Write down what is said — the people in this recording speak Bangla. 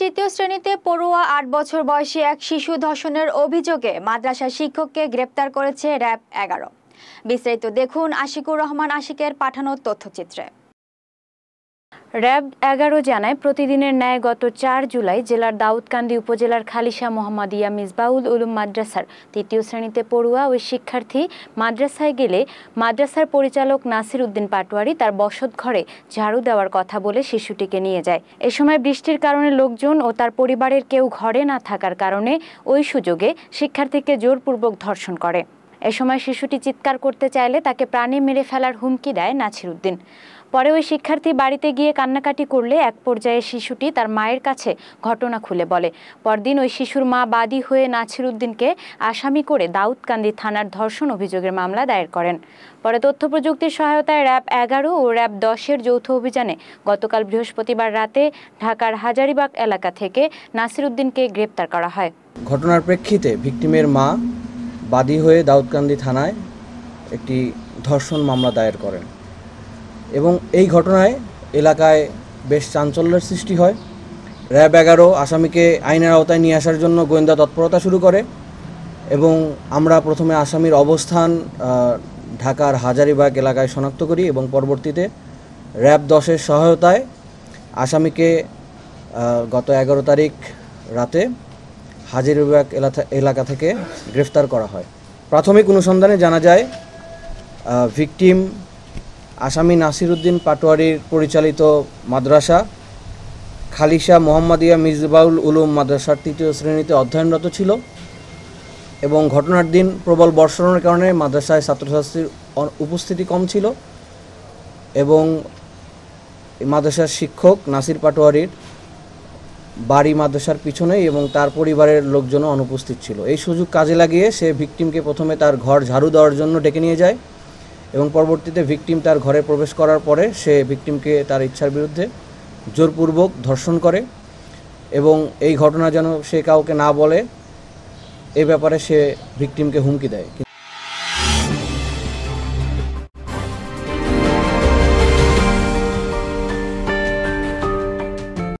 তৃতীয় শ্রেণীতে পড়ুয়া আট বছর বয়সী এক শিশু ধর্ষণের অভিযোগে মাদ্রাসা শিক্ষককে গ্রেপ্তার করেছে র্যাব এগারো বিস্তারিত দেখুন আশিকুর রহমান আশিকের পাঠানো তথ্যচিত্রে র্যাব এগারো জানায় প্রতিদিনের ন্যায় গত চার জুলাই জেলার দাউদকান্দি উপজেলার খালিশা মোহাম্মদিয়া মিসবাউল উলুম মাদ্রাসার তৃতীয় শ্রেণীতে পড়ুয়া ওই শিক্ষার্থী মাদ্রাসায় গেলে মাদ্রাসার পরিচালক নাসির উদ্দিন পাটোয়ারি তার বসত ঘরে ঝাড়ু দেওয়ার কথা বলে শিশুটিকে নিয়ে যায় এ সময় বৃষ্টির কারণে লোকজন ও তার পরিবারের কেউ ঘরে না থাকার কারণে ওই সুযোগে শিক্ষার্থীকে জোরপূর্বক ধর্ষণ করে এ সময় শিশুটি চিৎকার করতে চাইলে তাকে প্রাণে মেরে ফেলার হুমকি দেয় নাছির উদ্দিন পরে ওই শিক্ষার্থী বাড়িতে গিয়ে কান্নাকাটি করলে এক পর্যায়ে শিশুটি তার মায়ের কাছে ঘটনা খুলে বলে পরদিন ওই শিশুর মা বাদী হয়ে নাছির উদ্দিনকে আসামি করে দাউদকান্দি থানার ধর্ষণ অভিযোগের মামলা দায়ের করেন পরে তথ্য প্রযুক্তির সহায়তায় র্যাব এগারো ও র্যাব দশের যৌথ অভিযানে গতকাল বৃহস্পতিবার রাতে ঢাকার হাজারিবাগ এলাকা থেকে নাসির উদ্দিনকে গ্রেপ্তার করা হয় ঘটনার প্রেক্ষিতে ভিকটিমের মা বাদী হয়ে দাউদকান্দি থানায় একটি ধর্ষণ মামলা দায়ের করেন এবং এই ঘটনায় এলাকায় বেশ চাঞ্চল্যের সৃষ্টি হয় র্যাব এগারো আসামিকে আইনের আওতায় নিয়ে আসার জন্য গোয়েন্দা তৎপরতা শুরু করে এবং আমরা প্রথমে আসামির অবস্থান ঢাকার হাজারিবাগ এলাকায় শনাক্ত করি এবং পরবর্তীতে র্যাব দশের সহায়তায় আসামিকে গত এগারো তারিখ রাতে বিভাগ এলাকা থেকে গ্রেফতার করা হয় প্রাথমিক অনুসন্ধানে জানা যায় ভিকটিম আসামি উদ্দিন পাটোয়ারির পরিচালিত মাদ্রাসা খালিশা মোহাম্মদিয়া মিজবাউল উলুম মাদ্রাসার তৃতীয় শ্রেণীতে অধ্যয়নরত ছিল এবং ঘটনার দিন প্রবল বর্ষণের কারণে মাদ্রাসায় ছাত্রছাত্রীর উপস্থিতি কম ছিল এবং মাদ্রাসার শিক্ষক নাসির পাটোয়ারির বাড়ি মাদ্রাসার পিছনে এবং তার পরিবারের লোকজনও অনুপস্থিত ছিল এই সুযোগ কাজে লাগিয়ে সে ভিকটিমকে প্রথমে তার ঘর ঝাড়ু দেওয়ার জন্য ডেকে নিয়ে যায় এবং পরবর্তীতে ভিকটিম তার ঘরে প্রবেশ করার পরে সে ভিকটিমকে তার ইচ্ছার বিরুদ্ধে জোরপূর্বক ধর্ষণ করে এবং এই ঘটনা যেন সে কাউকে না বলে এ ব্যাপারে সে ভিকটিমকে হুমকি দেয়